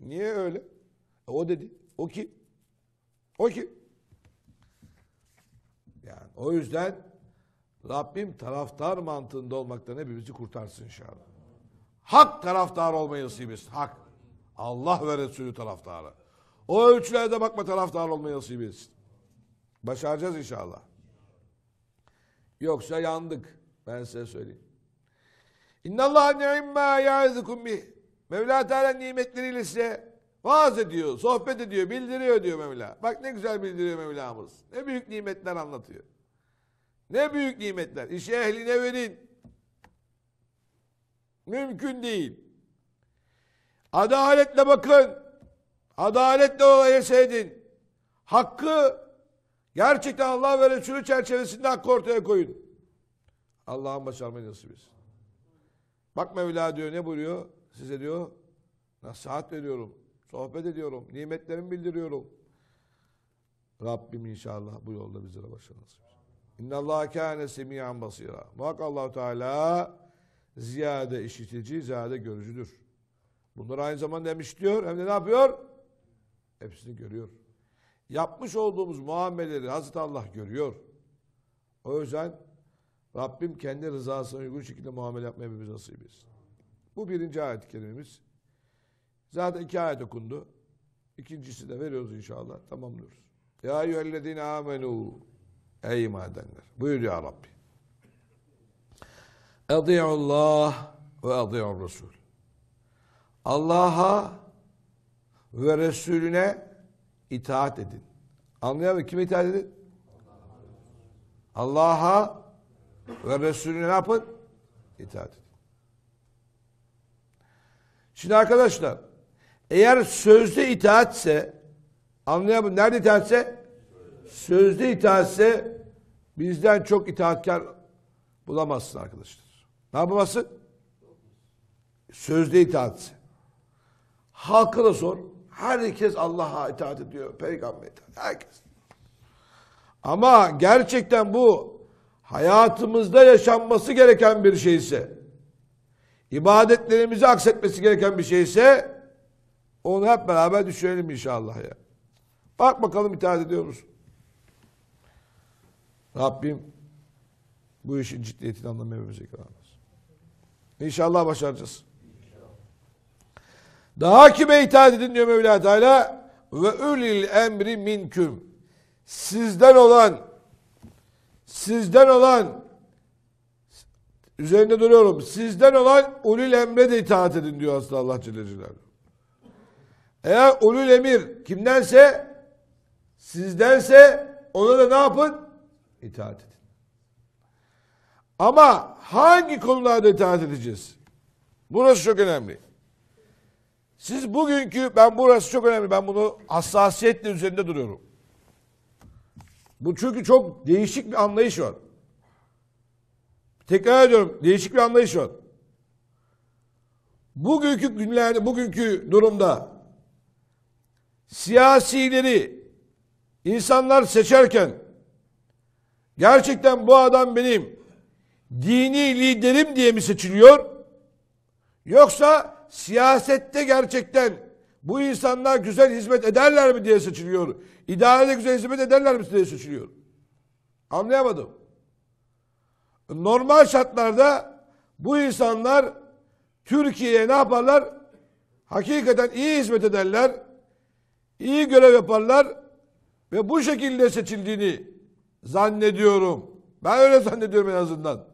Niye öyle? E, o dedi. O ki. O ki. Yani o yüzden Rabbim taraftar mantığında olmaktan hepimizi kurtarsın inşallah. Hak taraftarı olmayı nasip etsin. Hak. Allah ve Resulü taraftarı. O ölçülerde bakma taraftar olmayı nasip etsin. Başaracağız inşallah. Yoksa yandık. Ben size söyleyeyim. İnnallâhe ni'immâ ya'zikum bih. Mevla Teala nimetleriyle size vaaz ediyor, sohbet ediyor, bildiriyor diyor Mevla. Bak ne güzel bildiriyor Mevlamız. Ne büyük nimetler anlatıyor. Ne büyük nimetler. İşi ehline verin. Mümkün değil. Adaletle bakın. Adaletle olayı seyredin. Hakkı gerçekten Allah ve Resulü çerçevesinde hakkı ortaya koyun. Allah'ın başarmayı nasip etsin. Bak Mevla diyor ne buyuruyor? Size diyor nasihat veriyorum. Sohbet ediyorum. Nimetlerimi bildiriyorum. Rabbim inşallah bu yolda bizlere başarı nasip Allah İnnallâhe kâne semî'an basîrâ. Muhakkak allah Teala ziyade işitici, ziyade görücüdür. Bunları aynı zamanda hem işitiyor hem de ne yapıyor? Hepsini görüyor. Yapmış olduğumuz muameleleri Hazreti Allah görüyor. O yüzden Rabbim kendi rızasına uygun şekilde muamele yapmayı hepimiz nasip etsin. Bu birinci ayet-i kerimemiz. Zaten iki ayet okundu. İkincisi de veriyoruz inşallah. Tamamlıyoruz. Ya eyyühellezine amenu. Ey iman edenler. Buyur ya Rabbi. Allah ve adi'ur Resul. Allah'a ve Resulüne itaat edin. Anlıyor musun? Kime itaat edin? Allah'a ve Resulüne ne yapın? İtaat edin. Şimdi arkadaşlar eğer sözde itaatse musun? nerede itaatse sözde itaatse bizden çok itaatkar bulamazsın arkadaşlar. Ne yapması? Sözde itaat. Halka da sor. Herkes Allah'a itaat ediyor. Peygamber itaat. Herkes. Ama gerçekten bu hayatımızda yaşanması gereken bir şeyse, ibadetlerimizi aksetmesi gereken bir şeyse, onu hep beraber düşünelim inşallah ya. Bak bakalım itaat ediyor musun? Rabbim bu işin ciddiyetini anlamaya bize kadar. İnşallah başaracağız. Daha kime itaat edin diyor Mevla Teala ve ulil emri minküm. Sizden olan sizden olan üzerinde duruyorum. Sizden olan ulil emre de itaat edin diyor aslında Allah Celle Celaluhu. Eğer ulul emir kimdense sizdense ona da ne yapın? İtaat edin. Ama hangi konularda itaat edeceğiz? Burası çok önemli. Siz bugünkü, ben burası çok önemli, ben bunu hassasiyetle üzerinde duruyorum. Bu çünkü çok değişik bir anlayış var. Tekrar ediyorum, değişik bir anlayış var. Bugünkü günlerde, bugünkü durumda siyasileri insanlar seçerken gerçekten bu adam benim, dini liderim diye mi seçiliyor? Yoksa siyasette gerçekten bu insanlar güzel hizmet ederler mi diye seçiliyor. İdarede güzel hizmet ederler mi diye seçiliyor. Anlayamadım. Normal şartlarda bu insanlar Türkiye'ye ne yaparlar? Hakikaten iyi hizmet ederler. iyi görev yaparlar. Ve bu şekilde seçildiğini zannediyorum. Ben öyle zannediyorum en azından.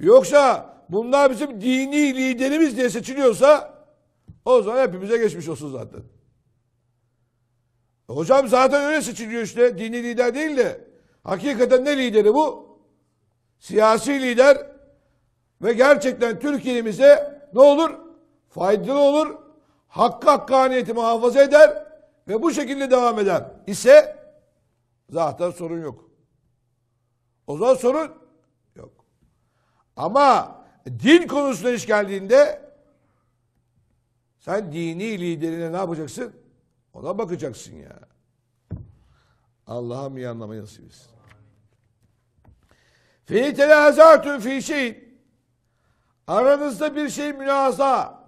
Yoksa bunlar bizim dini liderimiz diye seçiliyorsa o zaman hepimize geçmiş olsun zaten. hocam zaten öyle seçiliyor işte. Dini lider değil de. Hakikaten ne lideri bu? Siyasi lider ve gerçekten Türkiye'mize ne olur? Faydalı olur. Hakkı hakkaniyeti muhafaza eder ve bu şekilde devam eder ise zaten sorun yok. O zaman sorun ama din konusunda iş geldiğinde sen dini liderine ne yapacaksın? Ona bakacaksın ya. Allah'a iyi anlamayı nasip etsin. Fi şey. Aranızda bir şey münaza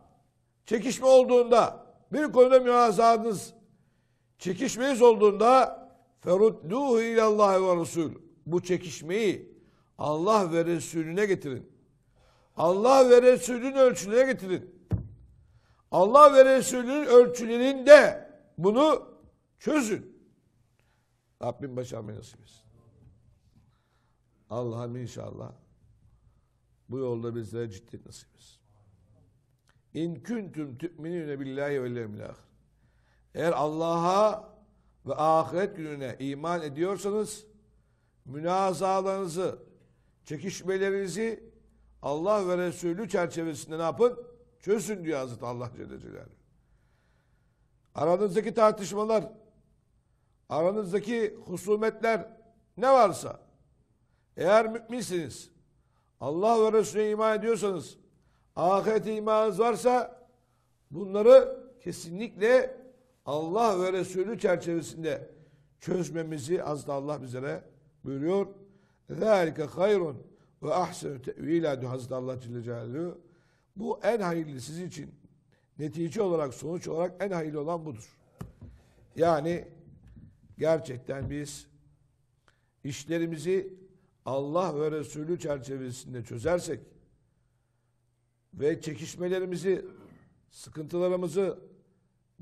çekişme olduğunda, bir konuda mülazanız, çekişmeniz olduğunda ferudduhu Allah ve resul. Bu çekişmeyi Allah ve Resulüne getirin. Allah ve Resulün ölçülerine getirin. Allah ve Resulünün ölçülerinde bunu çözün. Rabbim başarmayı nasip etsin. Allah'ım inşallah bu yolda bizlere ciddi nasip etsin. İn kuntum tu'minune billahi vel yevmil Eğer Allah'a ve ahiret gününe iman ediyorsanız münazalarınızı Çekişmelerinizi Allah ve Resulü çerçevesinde ne yapın? Çözün diyor Hazreti Allah Celle Celaluhu. Aranızdaki tartışmalar, aranızdaki husumetler ne varsa eğer müminsiniz, Allah ve Resulüne iman ediyorsanız, ahirete imanınız varsa bunları kesinlikle Allah ve Resulü çerçevesinde çözmemizi az da Allah bize buyuruyor. Zâlike hayrun ve ahsenu tevîlâ diyor Hazreti Allah Celle Celaluhu. Bu en hayırlı sizin için. Netice olarak, sonuç olarak en hayırlı olan budur. Yani gerçekten biz işlerimizi Allah ve Resulü çerçevesinde çözersek ve çekişmelerimizi, sıkıntılarımızı,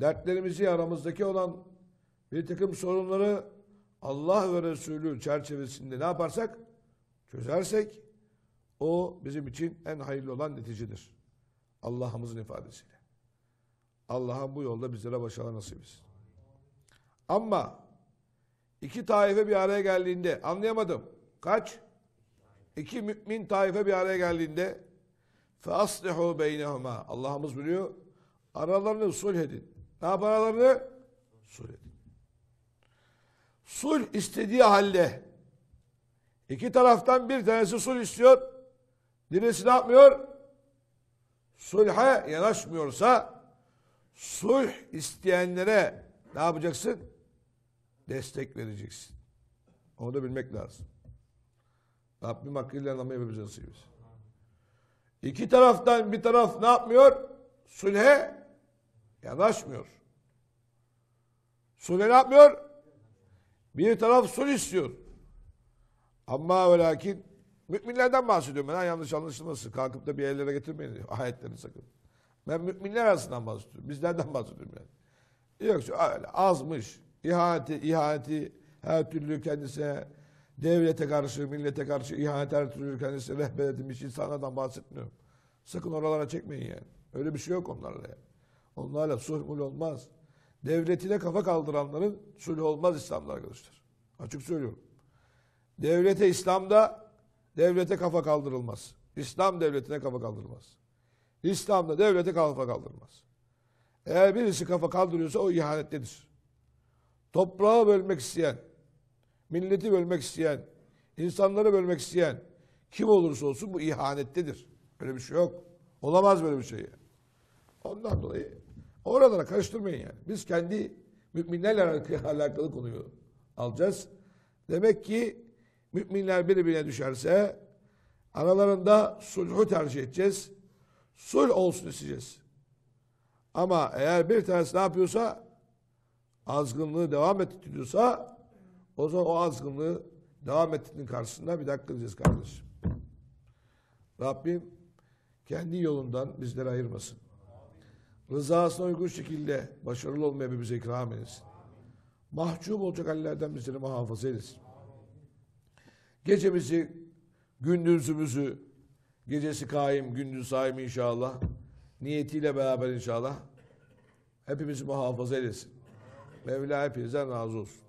dertlerimizi, aramızdaki olan bir takım sorunları Allah ve Resulü çerçevesinde ne yaparsak çözersek o bizim için en hayırlı olan neticedir. Allah'ımızın ifadesiyle. Allah'a bu yolda bizlere başarı nasip etsin. Ama iki taife bir araya geldiğinde anlayamadım. Kaç? İki mümin taife bir araya geldiğinde فَاَصْلِحُوا بَيْنَهُمَا Allah'ımız biliyor. Aralarını sulh edin. Ne yap aralarını? Sulh edin. Sulh istediği halde iki taraftan bir tanesi sulh istiyor. Birisi ne yapmıyor? Sulha yanaşmıyorsa sulh isteyenlere ne yapacaksın? Destek vereceksin. Onu da bilmek lazım. Rabbim hakkıyla anlamaya hepimize nasip İki taraftan bir taraf ne yapmıyor? Sulhe yanaşmıyor. Sulhe ne yapmıyor? Bir taraf sulh istiyor. Ama ve lakin müminlerden bahsediyorum ben. Ha, yanlış anlaşılmasın. Kalkıp da bir ellere getirmeyin ayetlerini sakın. Ben müminler arasından bahsediyorum. Bizlerden bahsediyorum yani. Yoksa öyle azmış. İhaneti, ihaneti her türlü kendisine devlete karşı, millete karşı ihanet her türlü kendisine rehber edilmiş insanlardan bahsetmiyorum. Sakın oralara çekmeyin yani. Öyle bir şey yok onlarla yani. Onlarla sulh olmaz. Devletine kafa kaldıranların sulh olmaz İslam'da arkadaşlar. Açık söylüyorum. Devlete İslam'da devlete kafa kaldırılmaz. İslam devletine kafa kaldırılmaz. İslam'da devlete kafa kaldırılmaz. Eğer birisi kafa kaldırıyorsa o ihanettedir. Toprağı bölmek isteyen, milleti bölmek isteyen, insanları bölmek isteyen kim olursa olsun bu ihanettedir. Böyle bir şey yok. Olamaz böyle bir şey. Ondan dolayı Oralara karıştırmayın yani. Biz kendi müminlerle alakalı konuyu alacağız. Demek ki müminler birbirine düşerse aralarında sulhu tercih edeceğiz. Sulh olsun isteyeceğiz. Ama eğer bir tanesi ne yapıyorsa azgınlığı devam ettiriyorsa o zaman o azgınlığı devam ettiğinin karşısında bir dakika diyeceğiz kardeşim. Rabbim kendi yolundan bizleri ayırmasın. Rızasına uygun şekilde başarılı olmaya hepimize ikram eylesin. Mahcup olacak hallerden bizleri muhafaza eylesin. Gecemizi, gündüzümüzü, gecesi kaim, gündüz saim inşallah. Niyetiyle beraber inşallah. Hepimizi muhafaza eylesin. Mevla hepinizden razı olsun.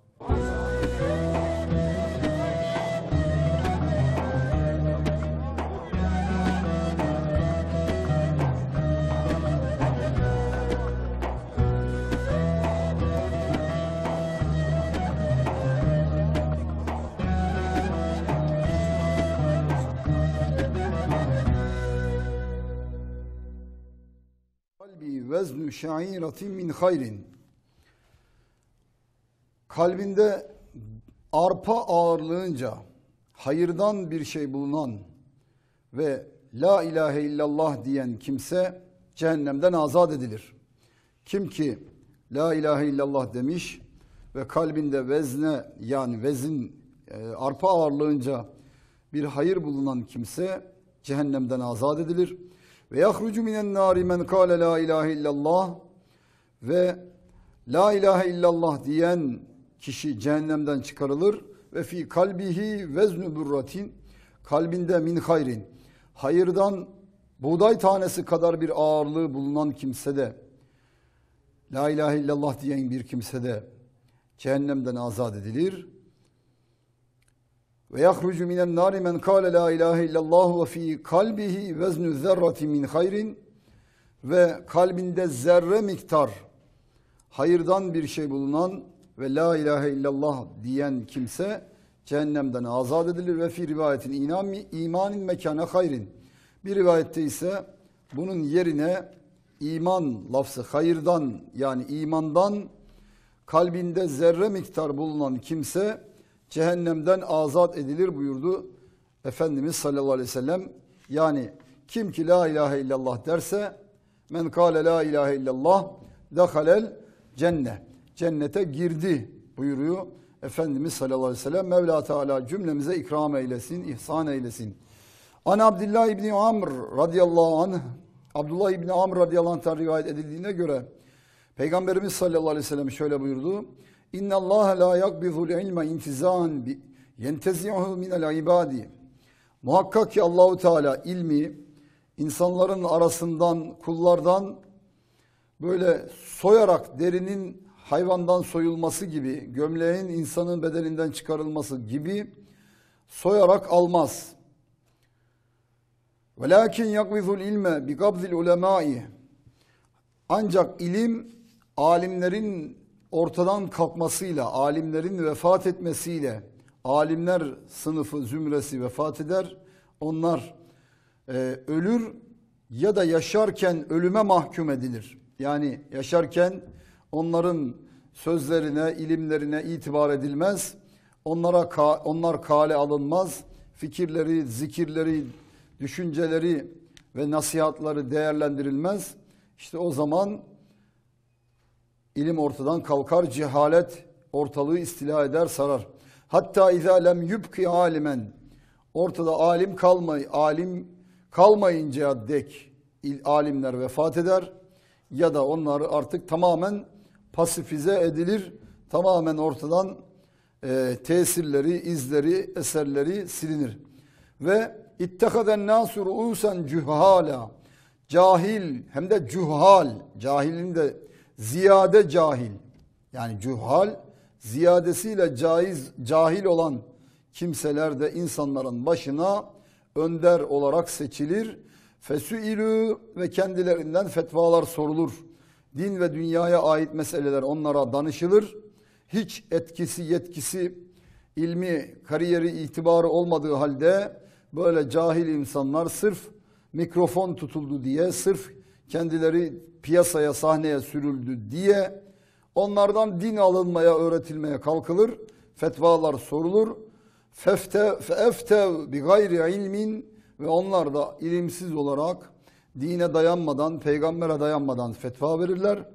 şairatin min hayrin. Kalbinde arpa ağırlığınca hayırdan bir şey bulunan ve la ilahe illallah diyen kimse cehennemden azat edilir. Kim ki la ilahe illallah demiş ve kalbinde vezne yani vezin e, arpa ağırlığınca bir hayır bulunan kimse cehennemden azat edilir. Ve yahrucu minen nari men kâle la ilahe illallah ve la ilahe illallah diyen kişi cehennemden çıkarılır ve fi kalbihi veznü burratin kalbinde min hayrin hayırdan buğday tanesi kadar bir ağırlığı bulunan kimsede la ilahe illallah diyen bir kimsede cehennemden azat edilir ve yahrucu minen nari men kâle la ilahe illallah ve fi kalbihi veznü zerrati min hayrin ve kalbinde zerre miktar hayırdan bir şey bulunan ve la ilahe illallah diyen kimse cehennemden azat edilir ve fi rivayetin inami imanin mekana hayrin. Bir rivayette ise bunun yerine iman lafzı hayırdan yani imandan kalbinde zerre miktar bulunan kimse cehennemden azat edilir buyurdu Efendimiz sallallahu aleyhi ve sellem. Yani kim ki la ilahe illallah derse men kâle la ilahe illallah dehalel cenne. Cennete girdi buyuruyor Efendimiz sallallahu aleyhi ve sellem. Mevla Teala cümlemize ikram eylesin, ihsan eylesin. An Abdullah İbni Amr radıyallahu anh Abdullah İbni Amr radıyallahu anh'tan rivayet edildiğine göre Peygamberimiz sallallahu aleyhi ve sellem şöyle buyurdu. İnna Allah la yakbizul ilme intizan bi yentezi'uhu al ibadi. Muhakkak ki Allahu Teala ilmi insanların arasından, kullardan böyle soyarak derinin hayvandan soyulması gibi, gömleğin insanın bedeninden çıkarılması gibi soyarak almaz. Velakin yakbizul ilme bi kabzil ulemai. Ancak ilim alimlerin ortadan kalkmasıyla, alimlerin vefat etmesiyle alimler sınıfı zümresi vefat eder. Onlar e, ölür ya da yaşarken ölüme mahkum edilir. Yani yaşarken onların sözlerine, ilimlerine itibar edilmez. Onlara ka onlar kale alınmaz. Fikirleri, zikirleri, düşünceleri ve nasihatları değerlendirilmez. İşte o zaman İlim ortadan kalkar, cehalet ortalığı istila eder, sarar. Hatta izâ lem yubki alimen. Ortada alim kalmay, alim kalmayınca dek alimler vefat eder ya da onları artık tamamen pasifize edilir. Tamamen ortadan e, tesirleri, izleri, eserleri silinir. Ve ittekaden nasur usen cühala cahil hem de cühal cahilin de ziyade cahil yani cuhal ziyadesiyle caiz cahil olan kimseler de insanların başına önder olarak seçilir. Fesüilü ve kendilerinden fetvalar sorulur. Din ve dünyaya ait meseleler onlara danışılır. Hiç etkisi yetkisi ilmi kariyeri itibarı olmadığı halde böyle cahil insanlar sırf mikrofon tutuldu diye sırf kendileri piyasaya sahneye sürüldü diye onlardan din alınmaya öğretilmeye kalkılır. Fetvalar sorulur. Fefte fefte bi gayri ilmin ve onlar da ilimsiz olarak dine dayanmadan, peygambere dayanmadan fetva verirler.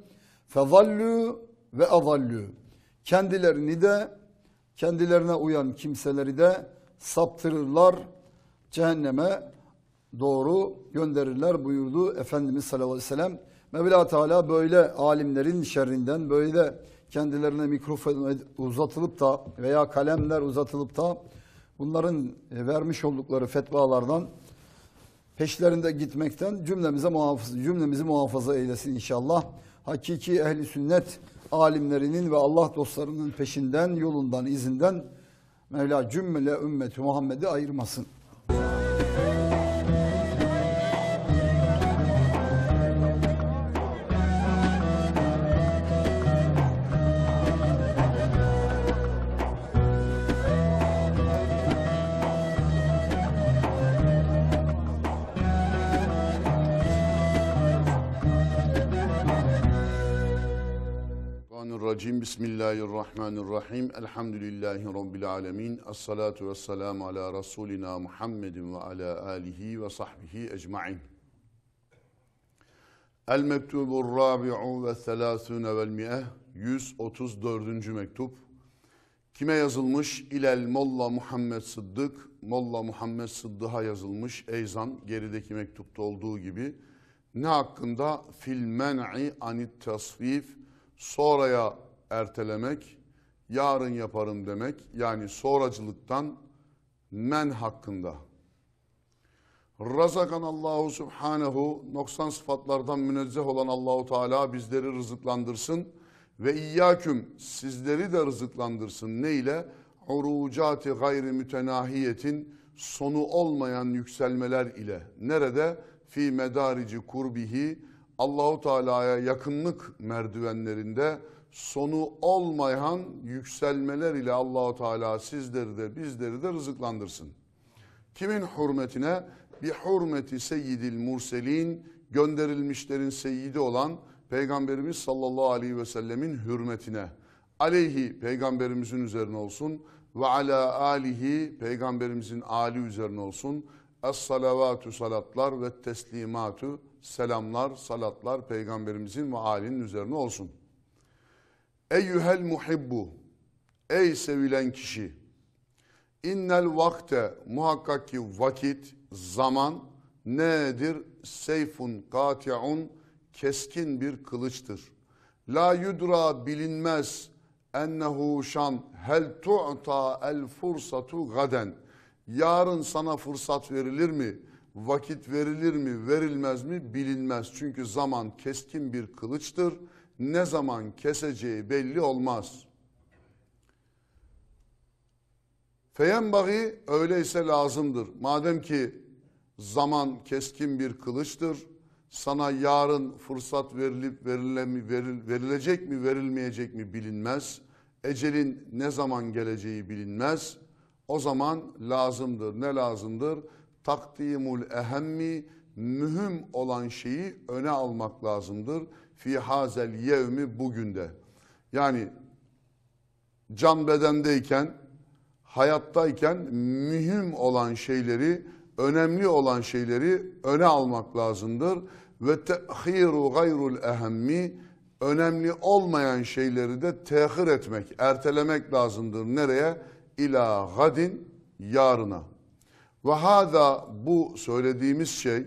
Fezallü ve azallü. Kendilerini de kendilerine uyan kimseleri de saptırırlar. Cehenneme doğru gönderirler buyurdu Efendimiz sallallahu aleyhi ve sellem. Mevla Teala böyle alimlerin şerrinden, böyle kendilerine mikrofon uzatılıp da veya kalemler uzatılıp da bunların e, vermiş oldukları fetvalardan peşlerinde gitmekten cümlemize muhafaza, cümlemizi muhafaza eylesin inşallah. Hakiki ehli sünnet alimlerinin ve Allah dostlarının peşinden, yolundan, izinden Mevla cümle ümmeti Muhammed'i ayırmasın. Bismillahirrahmanirrahim. Elhamdülillahi Rabbil alemin. Esselatu vesselamu ala Resulina Muhammedin ve ala alihi ve sahbihi ecma'in. El mektubur rabi'u ve selâsüne vel mi'eh. 134. mektup. Kime yazılmış? İlel Molla Muhammed Sıddık. Molla Muhammed Sıddık'a yazılmış. Eyzan gerideki mektupta olduğu gibi. Ne hakkında? Fil men'i anit tasvif. Sonraya ertelemek, yarın yaparım demek yani sonracılıktan men hakkında. Razakan Allahu Subhanahu noksan sıfatlardan münezzeh olan Allahu Teala bizleri rızıklandırsın ve iyyaküm sizleri de rızıklandırsın ne ile urucati gayri mütenahiyetin sonu olmayan yükselmeler ile nerede fi medarici kurbihi Allahu Teala'ya yakınlık merdivenlerinde sonu olmayan yükselmeler ile Allahu Teala sizleri de bizleri de rızıklandırsın. Kimin hürmetine? Bir hürmeti seyyidil murselin, gönderilmişlerin seyyidi olan Peygamberimiz sallallahu aleyhi ve sellemin hürmetine. Aleyhi peygamberimizin üzerine olsun ve ala alihi peygamberimizin ali üzerine olsun. Es salavatü salatlar ve teslimatu selamlar salatlar peygamberimizin ve alinin üzerine olsun.'' Eyyuhel muhibbu. Ey sevilen kişi. innel vakte muhakkak ki vakit, zaman nedir? Seyfun kati'un keskin bir kılıçtır. La yudra bilinmez ennehu şan hel tu'ta el fursatu gaden. Yarın sana fırsat verilir mi? Vakit verilir mi, verilmez mi bilinmez. Çünkü zaman keskin bir kılıçtır ne zaman keseceği belli olmaz. Feyenbagi öyleyse lazımdır. Madem ki zaman keskin bir kılıçtır, sana yarın fırsat verilip verile mi, veril, verilecek mi verilmeyecek mi bilinmez. Ecelin ne zaman geleceği bilinmez. O zaman lazımdır. Ne lazımdır? Takdimul ehemmi mühim olan şeyi öne almak lazımdır fi hazel yevmi bugünde. Yani can bedendeyken, hayattayken mühim olan şeyleri, önemli olan şeyleri öne almak lazımdır. Ve tehiru gayrul ehemmi önemli olmayan şeyleri de tehir etmek, ertelemek lazımdır. Nereye? İla gadin yarına. Ve hada bu söylediğimiz şey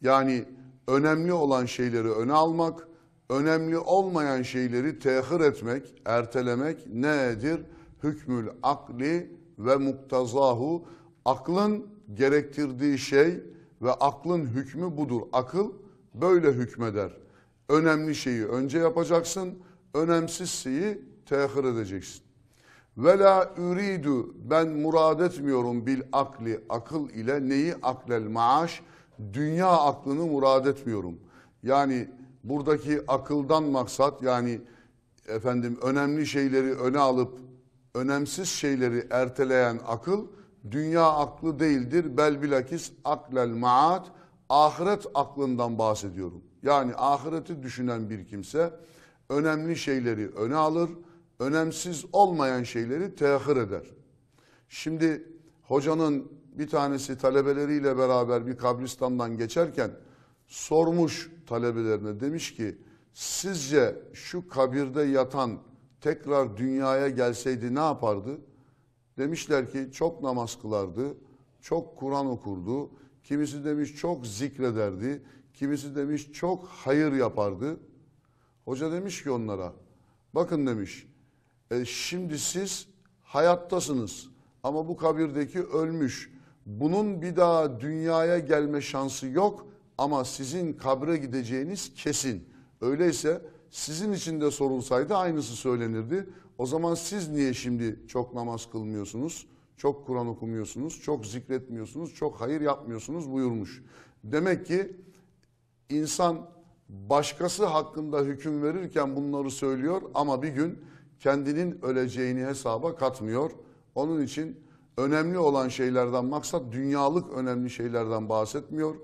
yani önemli olan şeyleri öne almak, önemli olmayan şeyleri tehir etmek, ertelemek nedir? Hükmül akli ve muktazahu. Aklın gerektirdiği şey ve aklın hükmü budur. Akıl böyle hükmeder. Önemli şeyi önce yapacaksın, önemsiz şeyi tehir edeceksin. Ve la üridu ben murad etmiyorum bil akli akıl ile neyi aklel maaş dünya aklını murad etmiyorum. Yani buradaki akıldan maksat yani efendim önemli şeyleri öne alıp önemsiz şeyleri erteleyen akıl dünya aklı değildir. Bel bilakis aklel maat ahiret aklından bahsediyorum. Yani ahireti düşünen bir kimse önemli şeyleri öne alır, önemsiz olmayan şeyleri tehir eder. Şimdi hocanın bir tanesi talebeleriyle beraber bir kabristandan geçerken sormuş talebelerine demiş ki sizce şu kabirde yatan tekrar dünyaya gelseydi ne yapardı? Demişler ki çok namaz kılardı, çok Kur'an okurdu, kimisi demiş çok zikrederdi, kimisi demiş çok hayır yapardı. Hoca demiş ki onlara bakın demiş e, şimdi siz hayattasınız ama bu kabirdeki ölmüş bunun bir daha dünyaya gelme şansı yok ama sizin kabre gideceğiniz kesin. Öyleyse sizin için de sorulsaydı aynısı söylenirdi. O zaman siz niye şimdi çok namaz kılmıyorsunuz, çok Kur'an okumuyorsunuz, çok zikretmiyorsunuz, çok hayır yapmıyorsunuz buyurmuş. Demek ki insan başkası hakkında hüküm verirken bunları söylüyor ama bir gün kendinin öleceğini hesaba katmıyor. Onun için önemli olan şeylerden maksat dünyalık önemli şeylerden bahsetmiyor.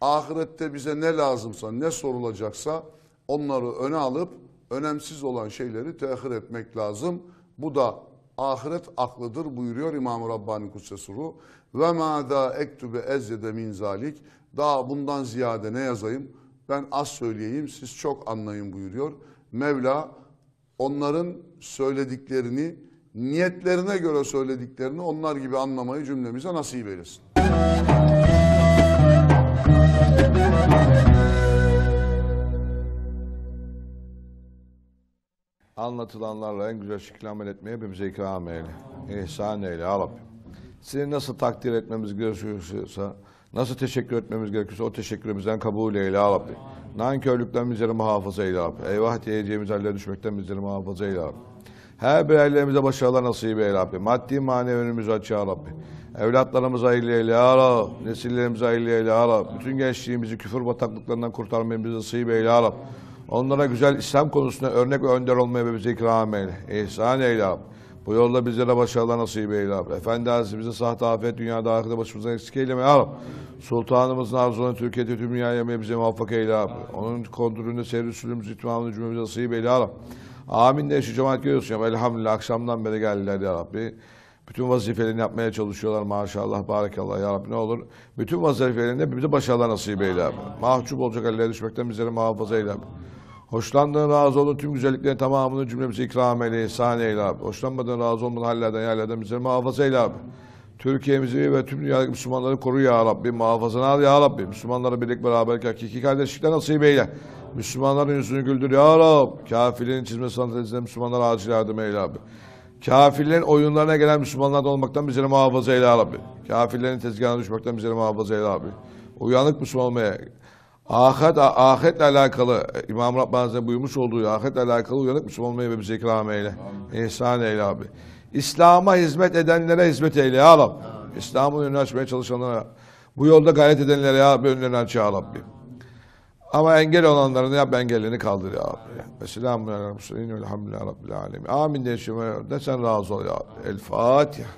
Ahirette bize ne lazımsa, ne sorulacaksa onları öne alıp önemsiz olan şeyleri tehir etmek lazım. Bu da ahiret aklıdır buyuruyor İmam-ı Rabbani Kutsesuru. Ve ma da ektübe ezzede min zalik. Daha bundan ziyade ne yazayım? Ben az söyleyeyim, siz çok anlayın buyuruyor. Mevla onların söylediklerini niyetlerine göre söylediklerini onlar gibi anlamayı cümlemize nasip eylesin. Anlatılanlarla en güzel şekilde amel etmeye hepimize ikram eyle. İhsan eyle ya Rabbi. Seni nasıl takdir etmemiz gerekiyorsa, nasıl teşekkür etmemiz gerekiyorsa o teşekkürümüzden kabul eyle ya Rabbi. Nankörlükten bizleri muhafaza eyle ya Rabbi. Eyvah diyeceğimiz hallere düşmekten bizleri muhafaza eyle ya Rabbi. Her bireylerimize başarılar nasip eyle Rabbim. Maddi manevi önümüzü aç Rabbim, Rabbi. Evlatlarımıza hayırlı eyle ya Rabbi. Nesillerimize hayırlı eyle ya Rabbi. Bütün gençliğimizi küfür bataklıklarından kurtarmayı bize nasip eyle ya Rabbi. Onlara güzel İslam konusunda örnek ve önder olmayı ve bize ikram eyle. İhsan eyle Rabbim, Bu yolda bizlere başarılar nasip eyle Rabbim, Efendi Hazreti bize sahte afet dünyada ahirete başımızdan eksik eyleme ya Rabbi. Sultanımızın arzunu Türkiye'de tüm dünyaya bize muvaffak eyle Rabbim, Onun kontrolünde seyir üsülümüzü, itmamını cümlemize nasip eyle Rabbi. Amin de şu cemaat görüyorsun. Elhamdülillah akşamdan beri geldiler ya Rabbi. Bütün vazifelerini yapmaya çalışıyorlar maşallah, barakallah ya Rabbi ne olur. Bütün vazifelerinde bize başarılar nasip eyle. Mahcup olacak ellere düşmekten bizleri muhafaza eyle. Hoşlandığın, razı olun tüm güzelliklerin tamamını cümlemize ikram eyle, ihsan eyle abi. Hoşlanmadığın, razı olmadığın hallerden, yerlerden bizleri muhafaza eyle abi. Türkiye'mizi ve tüm dünyadaki Müslümanları koru ya Rabbi, muhafazana al ya Rabbi. Müslümanlara birlik beraberlik, hakiki kardeşlikler nasip eyle. Müslümanların yüzünü güldür ya Rab. Kafirlerin çizme sanatı Müslümanlara acil yardım eyle abi, Kafirlerin oyunlarına gelen Müslümanlardan olmaktan bizleri muhafaza eyle Rabbi. Kafirlerin tezgahına düşmekten bizleri muhafaza eyle Rabbi. Uyanık Müslüman olmaya, ahiret, ahiretle alakalı İmam Rabbani Hazretleri buyurmuş olduğu ahiretle alakalı uyanık Müslüman olmaya ve bize ikram eyle. Amin. İhsan eyle abi. İslam'a hizmet edenlere hizmet eyle ya Rabbi. İslam'ın önünü açmaya çalışanlara, bu yolda gayret edenlere ya Rabbi önlerini aç ya Rabbi. Ama engel olanların yap engelini kaldır ya Rabbi. Ve selamun aleyhi ve sellem. Elhamdülillahi Rabbil alemin. Amin şey de sen razı ol ya Rabbi. El Fatiha.